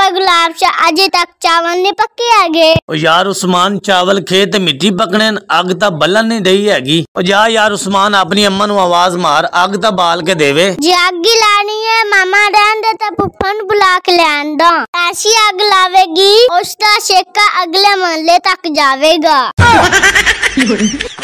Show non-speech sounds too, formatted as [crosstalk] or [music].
पर गुलाब शाह अजे तक चावल नहीं पके है ओ यार उस्मान चावल खेत मिट्टी पकने अग ता बलन नहीं रही हैगी जा यार उस्मान अपनी अम्मा नु आवाज मार अग ता बाल के देवे जे अग ही लानी है मामा रहन दे ता पुप्पा बुला के लैन आंदा ऐसी अग लावेगी उसका शेका अगले महल तक जावेगा [laughs]